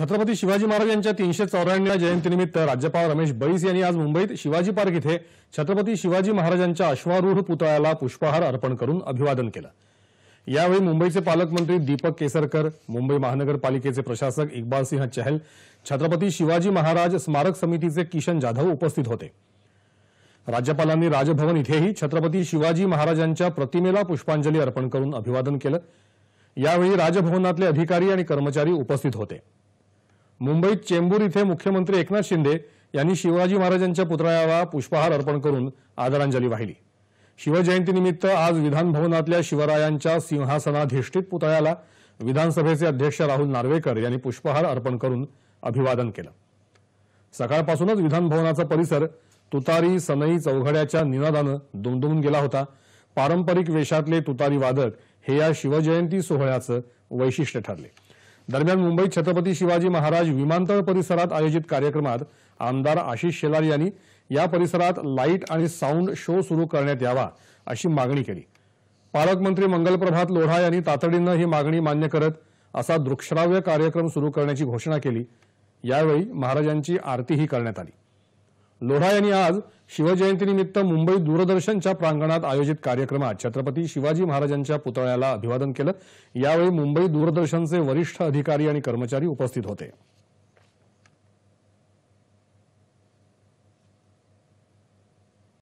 छत्रपती शिवाजी महाराज यांच्या तीनशे चौऱ्याण्णव्या जयंतीनिमित्त राज्यपाल रमेश बैस यांनी आज मुंबईत शिवाजी पार्क इथे छत्रपती शिवाजी महाराजांच्या अश्वारूढ पुतळ्याला पुष्पहार अर्पण करून अभिवादन केलं यावेळी मुंबईचे पालकमंत्री दीपक केसरकर मुंबई महानगरपालिकेचे प्रशासक इक्बाल सिंह चहल छत्रपती शिवाजी महाराज स्मारक समितीचे किशन जाधव उपस्थित होते राज्यपालांनी राजभवन इथेही छत्रपती शिवाजी महाराजांच्या प्रतिमेला पुष्पांजली अर्पण करून अभिवादन केलं यावेळी राजभवनातले अधिकारी आणि कर्मचारी उपस्थित होते मुंबईत चेंबूर इथं मुख्यमंत्री एकनाथ शिंदे यांनी शिवाजी महाराजांच्या पुतळ्याला पुष्पहार अर्पण करून आदरांजली वाहिली शिवजयंतीनिमित्त आज विधानभवनातल्या शिवरायांच्या सिंहासनाधिष्ठित पुतळ्याला विधानसभेचे अध्यक्ष राहुल नार्वेकर यांनी पुष्पहार अर्पण करून अभिवादन केलं सकाळपासूनच विधानभवनाचा परिसर तुतारी सनई चौघड्याच्या निनादानं दुमदुमून गेला होता पारंपरिक वेशातले तुतारी वादक हे या शिवजयंती सोहळ्याचं वैशिष्ट्य ठरले दरम्यान मुंबईत छत्रपती शिवाजी महाराज विमानतळ परिसरात आयोजित कार्यक्रमात आमदार आशिष शेलार यांनी या परिसरात लाईट आणि साऊंड शो सुरू करण्यात यावा अशी मागणी केली पालकमंत्री मंगलप्रभात लोढा यांनी तातडीनं ही मागणी मान्य करत असा दृकश्राव्य कार्यक्रम सुरू करण्याची घोषणा केली यावेळी महाराजांची आरतीही करण्यात आली लोढा यांनी आज शिवजयंतीनिमित्त मुंबई दूरदर्शनच्या प्रांगणात आयोजित कार्यक्रमात छत्रपती शिवाजी महाराजांच्या पुतळ्याला अभिवादन केलं यावेळी मुंबई दूरदर्शनचे वरिष्ठ अधिकारी आणि कर्मचारी उपस्थित होते